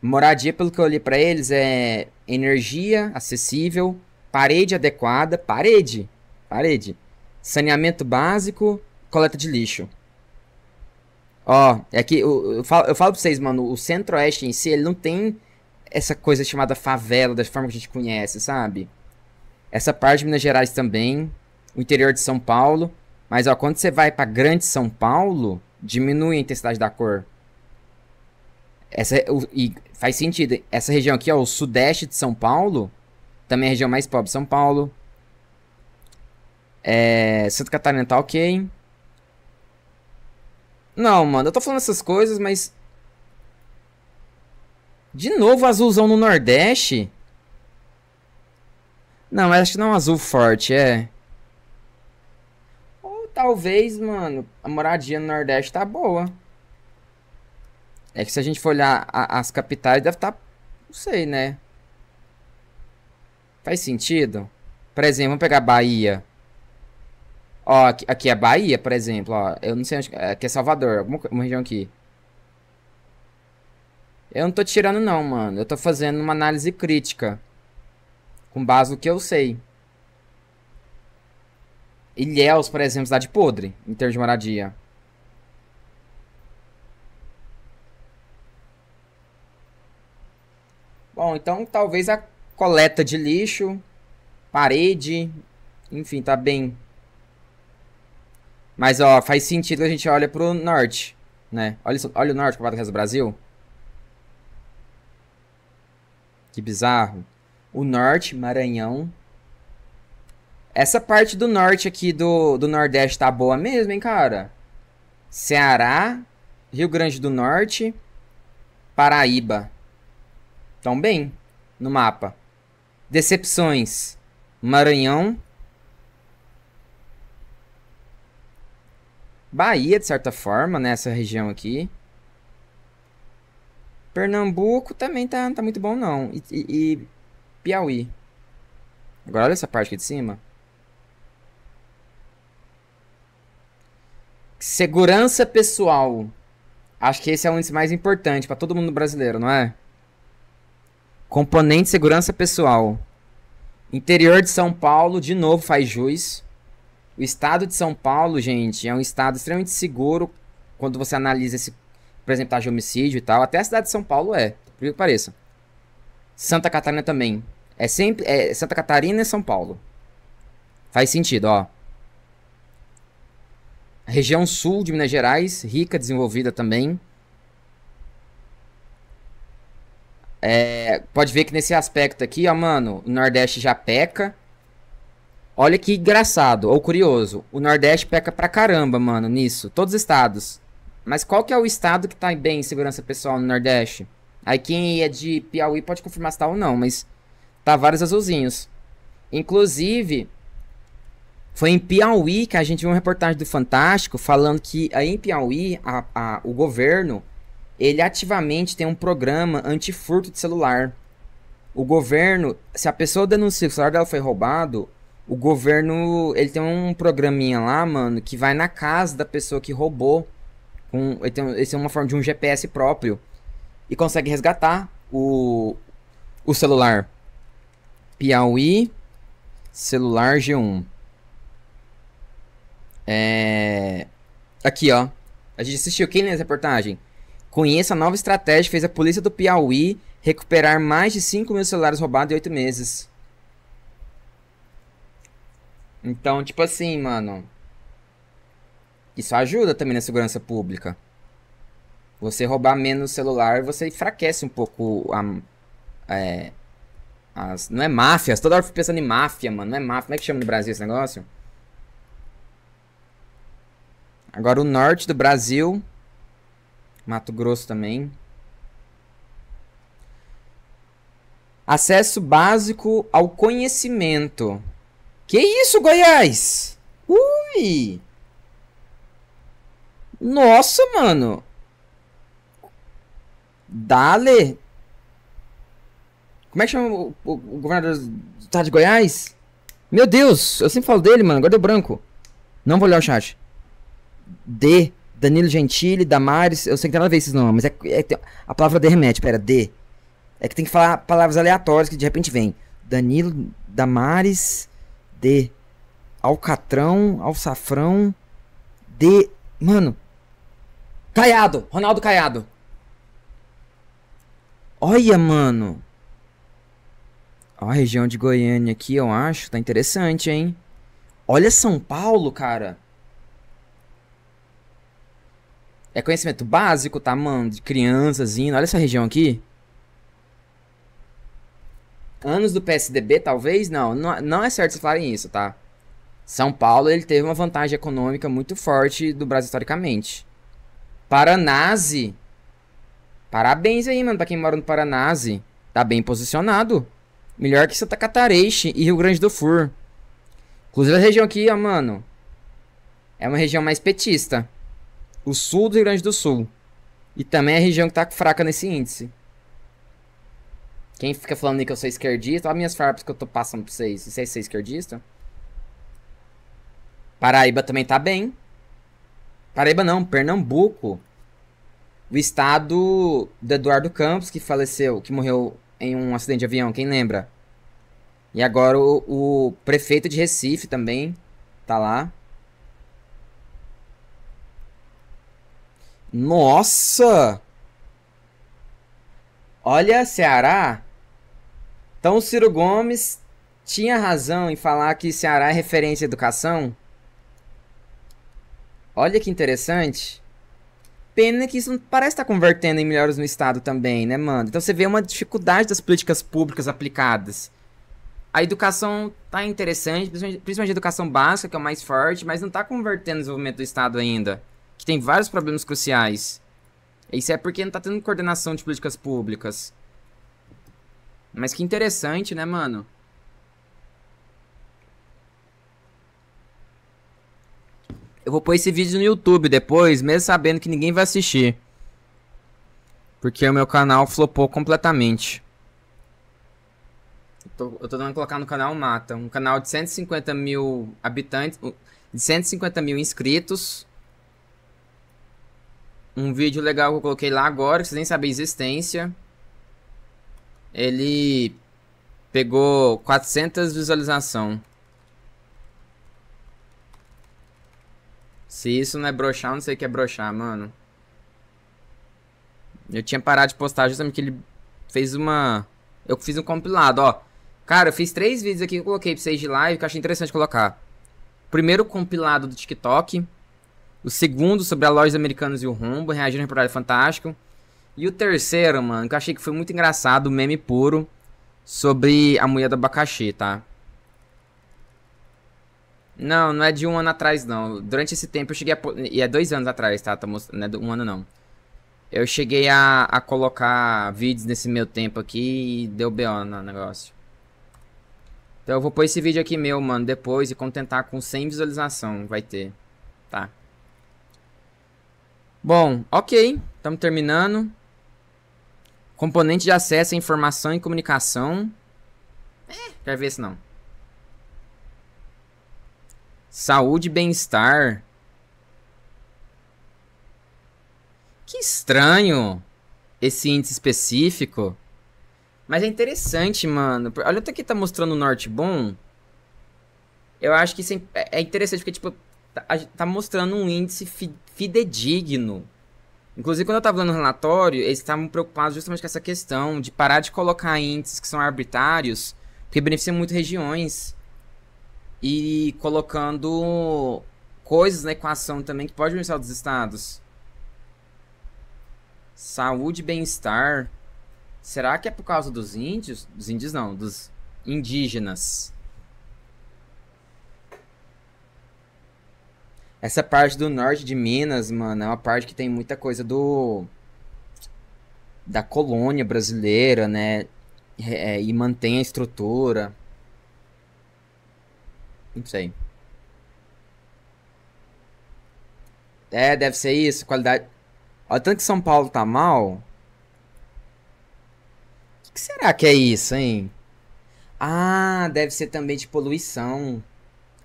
Moradia, pelo que eu olhei para eles, é energia acessível, parede adequada, parede, parede, saneamento básico, coleta de lixo. Ó, é que eu, eu, falo, eu falo pra vocês, mano, o centro-oeste em si, ele não tem essa coisa chamada favela, da forma que a gente conhece, sabe? Essa parte de Minas Gerais também, o interior de São Paulo. Mas ó, quando você vai para Grande São Paulo, diminui a intensidade da cor. Essa, o, e faz sentido. Essa região aqui, ó, o sudeste de São Paulo, também é a região mais pobre de São Paulo. É, Santa Catarina tá ok. Não, mano, eu tô falando essas coisas, mas de novo azulzão no Nordeste? Não, acho que não é um azul forte, é. Ou talvez, mano, a moradia no Nordeste tá boa. É que se a gente for olhar a, as capitais, deve estar. Tá, não sei, né? Faz sentido? Por exemplo, vamos pegar Bahia. Ó, aqui, aqui é Bahia, por exemplo. Ó, eu não sei onde. É, aqui é Salvador, alguma uma região aqui. Eu não tô tirando não, mano. Eu tô fazendo uma análise crítica. Com base no que eu sei. Ilhéus, por exemplo, cidade podre, em termos de moradia. Bom, então talvez a coleta de lixo, parede, enfim, tá bem. Mas ó, faz sentido a gente olha pro norte, né? Olha, olha o norte comparado o resto do Brasil. Que bizarro. O norte, Maranhão. Essa parte do norte aqui do, do Nordeste tá boa mesmo, hein, cara? Ceará, Rio Grande do Norte, Paraíba. Tão bem no mapa. Decepções. Maranhão. Bahia, de certa forma, nessa região aqui. Pernambuco também tá, tá muito bom, não. E, e, e Piauí. Agora olha essa parte aqui de cima. Segurança pessoal. Acho que esse é o índice mais importante para todo mundo brasileiro, não é? Componente de segurança pessoal. Interior de São Paulo, de novo, faz jus. O estado de São Paulo, gente, é um estado extremamente seguro quando você analisa esse por exemplo, tá de homicídio e tal. Até a cidade de São Paulo é, por que pareça. Santa Catarina também. É sempre. É Santa Catarina e São Paulo. Faz sentido, ó. região sul de Minas Gerais, rica, desenvolvida também. É, pode ver que nesse aspecto aqui, ó, mano, o Nordeste já peca. Olha que engraçado, ou curioso. O Nordeste peca pra caramba, mano, nisso. Todos os estados. Mas qual que é o estado que está bem em segurança pessoal no Nordeste? Aí quem é de Piauí pode confirmar se tá ou não, mas tá vários azulzinhos. Inclusive, foi em Piauí que a gente viu uma reportagem do Fantástico falando que aí em Piauí a, a, o governo ele ativamente tem um programa antifurto de celular. O governo, se a pessoa denuncia que o celular dela foi roubado, o governo ele tem um programinha lá, mano, que vai na casa da pessoa que roubou com, ele, tem, uma forma de um GPS próprio e consegue resgatar o, o celular. Piauí, celular G1. É... Aqui, ó. A gente assistiu quem nessa né, reportagem? Conheça a nova estratégia fez a polícia do Piauí recuperar mais de 5 mil celulares roubados em 8 meses. Então, tipo assim, mano. Isso ajuda também na segurança pública. Você roubar menos celular, você enfraquece um pouco a. É, as, não é máfias, toda hora eu fico pensando em máfia, mano. Não é máfia. Como é que chama no Brasil esse negócio? Agora o norte do Brasil. Mato Grosso também. Acesso básico ao conhecimento. Que isso, Goiás? Ui! Nossa, mano. Dale. Como é que chama o, o, o governador do estado de Goiás? Meu Deus, eu sempre falo dele, mano. Agora deu branco. Não vou olhar o chat. D. Danilo Gentili, Damares. Eu sei que tem nada a ver esses nomes, mas é, é tem, a palavra D remete. Pera, D. É que tem que falar palavras aleatórias que de repente vem. Danilo, Damares, D. Alcatrão, Alçafrão, D. Mano, Caiado! Ronaldo Caiado! Olha, mano! Ó, a região de Goiânia aqui, eu acho. Tá interessante, hein? Olha São Paulo, cara! É conhecimento básico, tá, mano? De crianças indo. Olha essa região aqui. Anos do PSDB, talvez? Não, não, não é certo vocês falarem isso, tá? São Paulo, ele teve uma vantagem econômica muito forte do Brasil historicamente. Paranase. Parabéns aí, mano, pra quem mora no Paranase. Tá bem posicionado. Melhor que Santa Catarina e Rio Grande do Fur. Inclusive a região aqui, ó, mano. É uma região mais petista. O sul do Rio Grande do Sul. E também é a região que tá fraca nesse índice. Quem fica falando que eu sou esquerdista, olha minhas farpas que eu tô passando pra vocês. Vocês são esquerdista? Paraíba também tá bem. Paraíba não, Pernambuco. O estado do Eduardo Campos, que faleceu, que morreu em um acidente de avião, quem lembra? E agora o, o prefeito de Recife também tá lá. Nossa! Olha, Ceará. Então o Ciro Gomes tinha razão em falar que Ceará é referência à educação? Olha que interessante. Pena que isso não parece estar convertendo em melhores no Estado também, né, mano? Então você vê uma dificuldade das políticas públicas aplicadas. A educação tá interessante, principalmente, principalmente a educação básica, que é o mais forte, mas não tá convertendo no desenvolvimento do Estado ainda. Que tem vários problemas cruciais. Isso é porque não tá tendo coordenação de políticas públicas. Mas que interessante, né, mano? Eu vou pôr esse vídeo no YouTube depois, mesmo sabendo que ninguém vai assistir. Porque o meu canal flopou completamente. Eu tô, eu tô dando colocar no canal Mata. Um canal de 150 mil habitantes. De 150 mil inscritos. Um vídeo legal que eu coloquei lá agora, que vocês nem sabem a existência. Ele pegou 400 visualizações. Se isso não é broxar, eu não sei o que é broxar, mano. Eu tinha parado de postar justamente que ele fez uma... Eu fiz um compilado, ó. Cara, eu fiz três vídeos aqui que eu coloquei pra vocês de live que eu achei interessante colocar. Primeiro compilado do TikTok. O segundo sobre a loja dos americanos e o rombo, reagindo ao reportagem fantástico. E o terceiro, mano, que eu achei que foi muito engraçado, meme puro, sobre a mulher do abacaxi, tá? Não, não é de um ano atrás, não. Durante esse tempo eu cheguei a. E é dois anos atrás, tá? tá não é um ano, não. Eu cheguei a, a colocar vídeos nesse meu tempo aqui e deu BO no negócio. Então eu vou pôr esse vídeo aqui meu, mano, depois e contentar com 100 visualização, vai ter. Tá. Bom, ok. Estamos terminando. Componente de acesso à informação e comunicação. É, quero ver esse não. Saúde e bem-estar. Que estranho esse índice específico. Mas é interessante, mano. Olha até que tá mostrando o norte bom. Eu acho que é, é interessante porque, tipo, tá, tá mostrando um índice fidedigno. Inclusive, quando eu tava lendo o relatório, eles estavam preocupados justamente com essa questão de parar de colocar índices que são arbitrários, porque beneficiam muito regiões e colocando coisas na né, equação também que pode beneficiar dos estados. Saúde e bem-estar. Será que é por causa dos índios? Dos índios não, dos indígenas. Essa parte do norte de Minas, mano, é uma parte que tem muita coisa do da colônia brasileira, né? É, e mantém a estrutura. Não sei. É, deve ser isso. Qualidade. Olha, tanto que São Paulo tá mal. O que será que é isso, hein? Ah, deve ser também de poluição.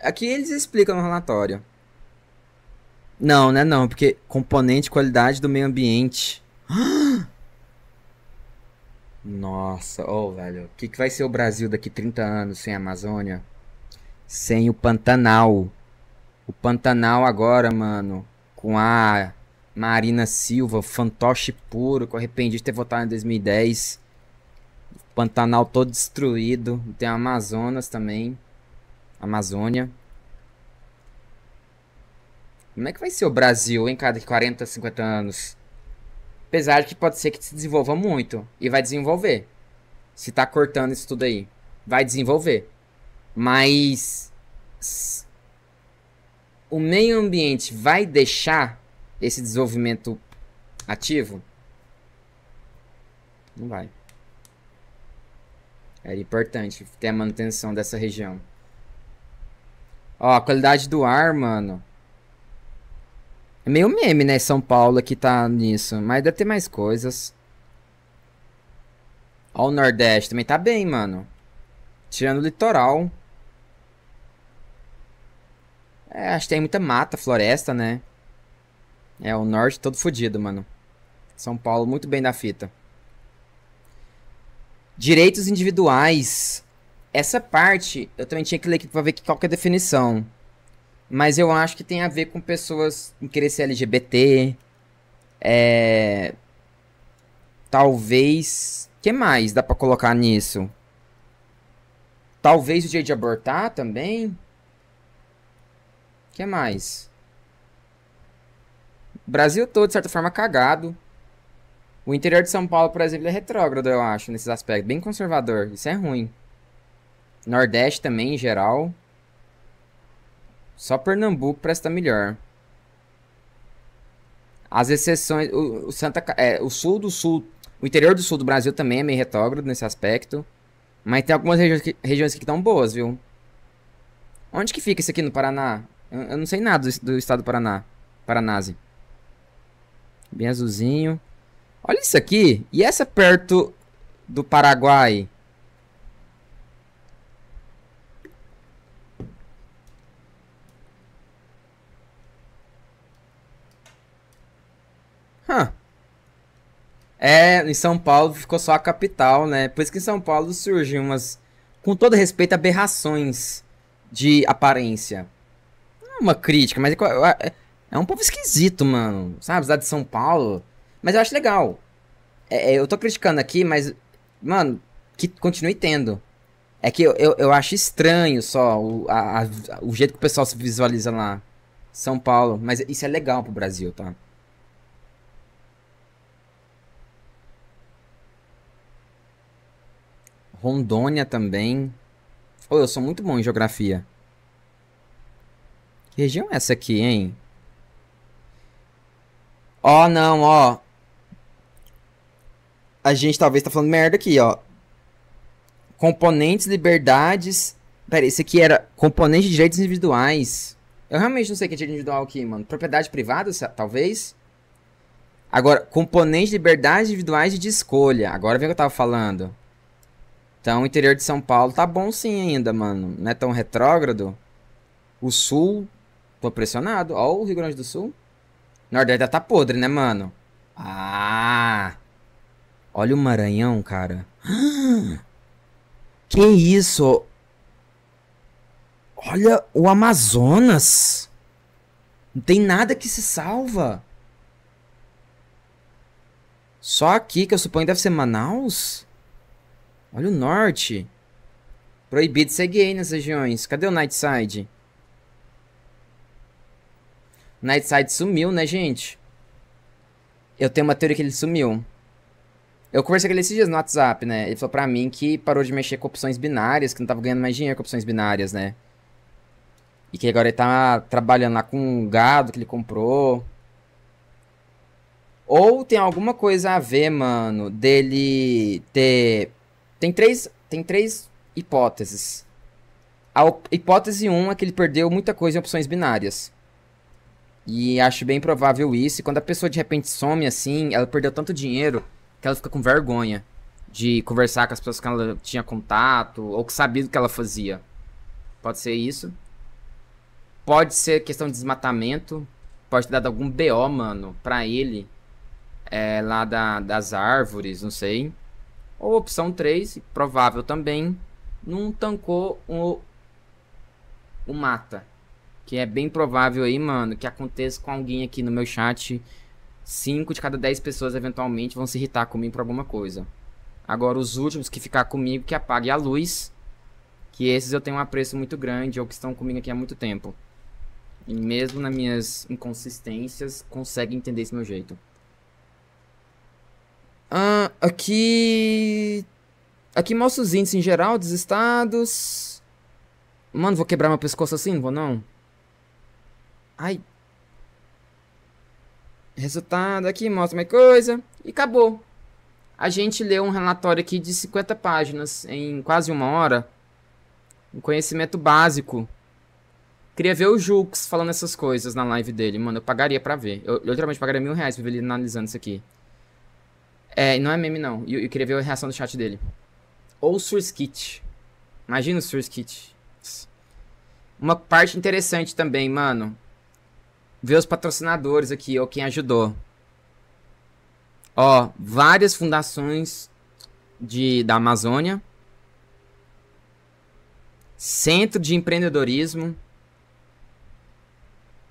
Aqui eles explicam no relatório. Não, né? Não, porque componente qualidade do meio ambiente. Nossa, ô, oh, velho. O que, que vai ser o Brasil daqui 30 anos sem a Amazônia? sem o Pantanal. O Pantanal agora, mano, com a Marina Silva, fantoche puro, que eu arrependi de ter votado em 2010. O Pantanal todo destruído. Tem a Amazonas também. Amazônia. Como é que vai ser o Brasil, hein, cada 40, 50 anos? Apesar de que pode ser que se desenvolva muito. E vai desenvolver. Se tá cortando isso tudo aí. Vai desenvolver. Mas o meio ambiente vai deixar esse desenvolvimento ativo? Não vai. Era importante ter a manutenção dessa região. Ó, a qualidade do ar, mano. É meio meme, né? São Paulo que tá nisso. Mas deve ter mais coisas. Ó, o Nordeste também tá bem, mano. Tirando o litoral. É, acho que tem muita mata, floresta, né? É, o norte todo fodido, mano. São Paulo muito bem da fita. Direitos individuais. Essa parte eu também tinha que ler aqui pra ver qual que é a definição. Mas eu acho que tem a ver com pessoas em querer ser LGBT. É. Talvez. O que mais dá pra colocar nisso? Talvez o dia de abortar também. O que mais? Brasil todo, de certa forma, cagado. O interior de São Paulo, por exemplo, é retrógrado, eu acho, nesses aspectos. Bem conservador. Isso é ruim. Nordeste também, em geral. Só Pernambuco presta melhor. As exceções. O, o Santa, é, o sul do sul. O interior do sul do Brasil também é meio retrógrado nesse aspecto. Mas tem algumas regiões regiões que estão boas, viu? Onde que fica isso aqui no Paraná? Eu, não sei nada do, do estado do Paraná. Paranase. Bem azulzinho. Olha isso aqui. E essa é perto do Paraguai? Hã? É, em São Paulo ficou só a capital, né? Por isso que em São Paulo surgem umas, com todo respeito, aberrações de aparência não é uma crítica, mas é, é, é um povo esquisito, mano. Sabe, cidade de São Paulo. Mas eu acho legal. É, é, eu tô criticando aqui, mas, mano, que continue tendo. É que eu, eu, eu acho estranho só o, a, a, o jeito que o pessoal se visualiza lá. São Paulo. Mas isso é legal pro Brasil, tá? Rondônia também. Oh, eu sou muito bom em geografia. Que região é essa aqui, hein? Ó, oh, não, ó. A gente talvez tá falando merda aqui, ó. Componentes, liberdades. Pera, esse aqui era componente de direitos individuais. Eu realmente não sei o que é direito individual aqui, mano. Propriedade privada, talvez? Agora, componente de liberdades individuais e de escolha. Agora vem o que eu tava falando. Então, o interior de São Paulo tá bom sim ainda, mano. Não é tão retrógrado. O sul Tô pressionado. Ó o Rio Grande do Sul. Nordeste tá podre, né, mano? Ah! Olha o Maranhão, cara. Que isso? Olha o Amazonas. Não tem nada que se salva. Só aqui, que eu suponho deve ser Manaus? Olha o norte. Proibido ser gay nessas regiões. Cadê o Nightside? Nightside sumiu, né, gente? Eu tenho uma teoria que ele sumiu. Eu conversei com ele esses dias no WhatsApp, né? Ele falou pra mim que parou de mexer com opções binárias, que não tava ganhando mais dinheiro com opções binárias, né? E que agora ele tá trabalhando lá com um gado que ele comprou. Ou tem alguma coisa a ver, mano, dele ter. Tem três, tem três hipóteses. A hipótese 1 um é que ele perdeu muita coisa em opções binárias. E acho bem provável isso. E quando a pessoa de repente some assim, ela perdeu tanto dinheiro que ela fica com vergonha de conversar com as pessoas que ela tinha contato ou que sabia do que ela fazia. Pode ser isso. Pode ser questão de desmatamento. Pode ter dado algum BO, mano, pra ele. É, lá da, das árvores, não sei. Ou opção 3, provável também. Não tancou o, o mata que é bem provável aí, mano, que aconteça com alguém aqui no meu chat. 5 de cada 10 pessoas eventualmente vão se irritar comigo por alguma coisa. Agora, os últimos que ficar comigo, que apague a luz, que esses eu tenho um apreço muito grande ou que estão comigo aqui há muito tempo. E mesmo nas minhas inconsistências, conseguem entender esse meu jeito. Ah, aqui. Aqui mostra os índices em geral dos estados. Mano, vou quebrar meu pescoço assim? Vou não? Ai. Resultado aqui, mostra uma coisa. E acabou. A gente leu um relatório aqui de 50 páginas em quase uma hora. Um conhecimento básico. Queria ver o Jux falando essas coisas na live dele. Mano, eu pagaria pra ver. Eu, eu literalmente pagaria mil reais pra ver ele analisando isso aqui. É, não é meme não. Eu, eu queria ver a reação do chat dele. Ou o Surskit. Imagina o Surskit. Uma parte interessante também, mano ver os patrocinadores aqui, ou quem ajudou. Ó, várias fundações de, da Amazônia. Centro de Empreendedorismo.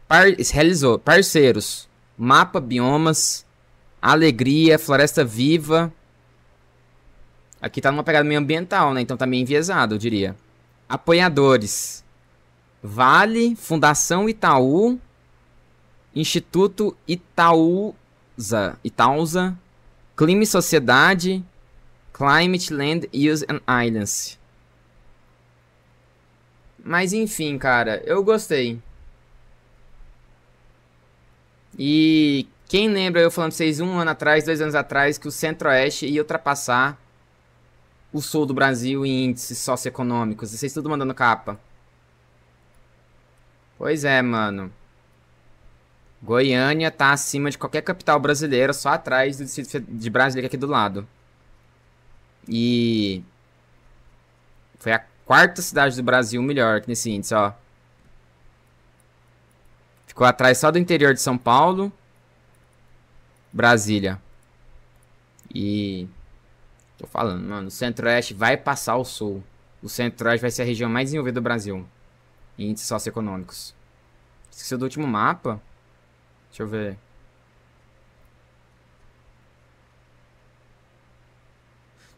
Par, realizou. Parceiros. Mapa Biomas. Alegria. Floresta Viva. Aqui tá numa pegada meio ambiental, né? Então tá meio enviesado, eu diria. Apoiadores. Vale, Fundação Itaú, Instituto Itaúsa, Itaúsa Clima e Sociedade, Climate, Land Use and Islands. Mas enfim, cara, eu gostei. E quem lembra eu falando pra vocês um ano atrás, dois anos atrás, que o Centro-Oeste ia ultrapassar o sul do Brasil em índices socioeconômicos? Vocês tudo mandando capa. Pois é, mano. Goiânia tá acima de qualquer capital brasileira, só atrás do distrito de Brasília é aqui do lado. E foi a quarta cidade do Brasil melhor que nesse índice, ó. Ficou atrás só do interior de São Paulo, Brasília. E tô falando, mano, o Centro-Oeste vai passar o Sul. O Centro-Oeste vai ser a região mais envolvida do Brasil em índices socioeconômicos. Esqueceu do último mapa? Deixa eu ver.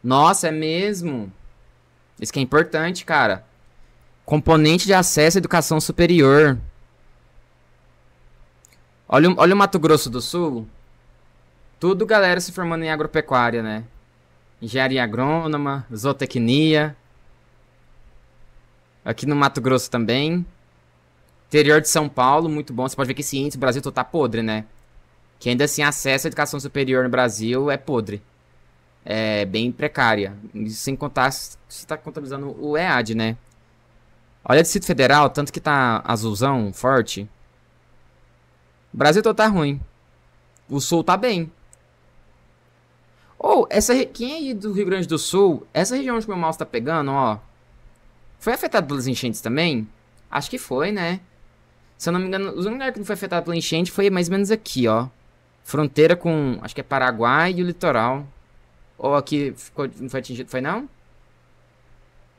Nossa, é mesmo. Isso que é importante, cara. Componente de acesso à educação superior. Olha, olha o Mato Grosso do Sul. Tudo galera se formando em agropecuária, né? Engenharia agrônoma, zootecnia. Aqui no Mato Grosso também. Interior de São Paulo, muito bom. Você pode ver que esse índice do Brasil todo tá podre, né? Que ainda assim, acesso à educação superior no Brasil é podre. É bem precária. Sem contar se está contabilizando o EAD, né? Olha o Distrito Federal, tanto que tá azulzão, forte. O Brasil todo tá ruim. O Sul tá bem. Ou, oh, essa quem é aí do Rio Grande do Sul, essa região onde meu mouse tá pegando, ó. Foi afetado pelas enchentes também? Acho que foi, né? Se eu não me engano, o único lugar que não foi afetado pela enchente foi mais ou menos aqui, ó. Fronteira com, acho que é Paraguai e o litoral. Ou aqui ficou, não foi atingido, foi não?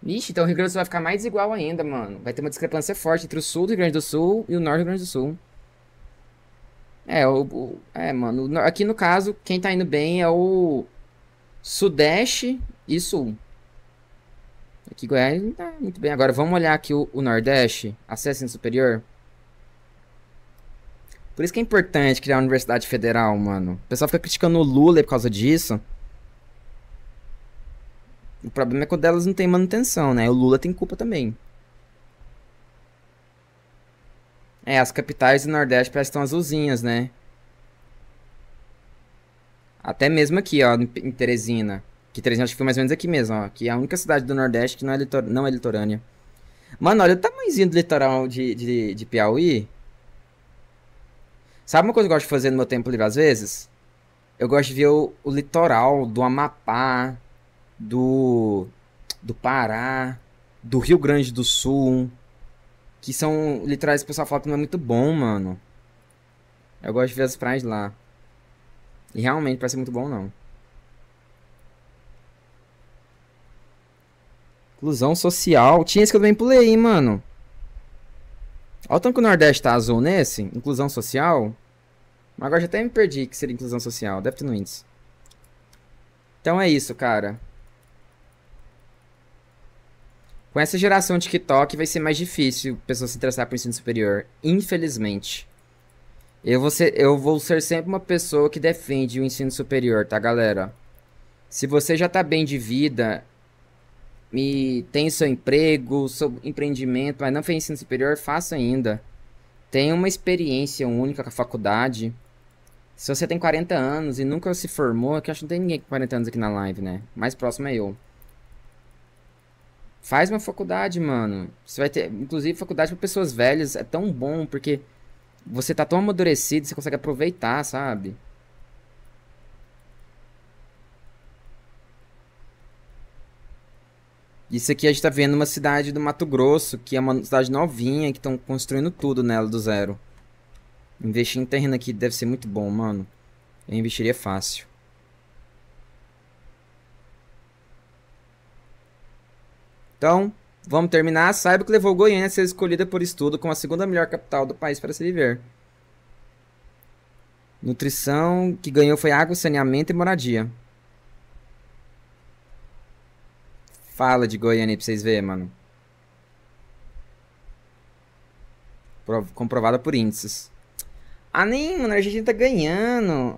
Ixi, então o Rio Grande do Sul vai ficar mais igual ainda, mano. Vai ter uma discrepância forte entre o sul do Rio Grande do Sul e o norte do Rio Grande do Sul. É, o, o é, mano, aqui no caso, quem tá indo bem é o sudeste e sul. Aqui Goiás não tá muito bem. Agora vamos olhar aqui o, o nordeste, acesso superior. Por isso que é importante criar uma universidade federal, mano. O pessoal fica criticando o Lula por causa disso. O problema é quando elas não tem manutenção, né? O Lula tem culpa também. É, as capitais do Nordeste parece que estão azulzinhas, né? Até mesmo aqui, ó, em Teresina. Que Teresina acho que foi mais ou menos aqui mesmo, ó. Que é a única cidade do Nordeste que não é, litor não é litorânea. Mano, olha o tamanhozinho do litoral de, de, de Piauí. Sabe uma coisa que eu gosto de fazer no meu tempo livre às vezes? Eu gosto de ver o, o litoral do Amapá, do, do Pará, do Rio Grande do Sul, que são literais que o pessoal fala que não é muito bom, mano. Eu gosto de ver as praias lá. E realmente parece muito bom, não. Inclusão social. Tinha isso que eu também pulei, hein, mano. Olha o tanto que o Nordeste tá azul nesse, inclusão social. Mas agora já até me perdi que seria inclusão social, deve ter no índice. Então é isso, cara. Com essa geração de TikTok vai ser mais difícil pessoas se interessar por ensino superior, infelizmente. Eu vou, ser, eu vou ser sempre uma pessoa que defende o ensino superior, tá, galera? Se você já tá bem de vida, e tem seu emprego, seu empreendimento, mas não fez ensino superior, faça ainda. Tem uma experiência única com a faculdade. Se você tem 40 anos e nunca se formou, que acho que não tem ninguém com 40 anos aqui na live, né? Mais próximo é eu. Faz uma faculdade, mano. Você vai ter, inclusive, faculdade para pessoas velhas é tão bom porque você tá tão amadurecido, você consegue aproveitar, sabe? Isso aqui a gente tá vendo uma cidade do Mato Grosso, que é uma cidade novinha, que estão construindo tudo nela do zero. Investir em terreno aqui deve ser muito bom, mano. Eu investiria fácil. Então, vamos terminar. Saiba que levou Goiânia a ser escolhida por estudo como a segunda melhor capital do país para se viver. Nutrição que ganhou foi água, saneamento e moradia. fala de Goiânia pra vocês verem, mano. Comprovada por índices. Ah, nem, mano, a Argentina tá ganhando.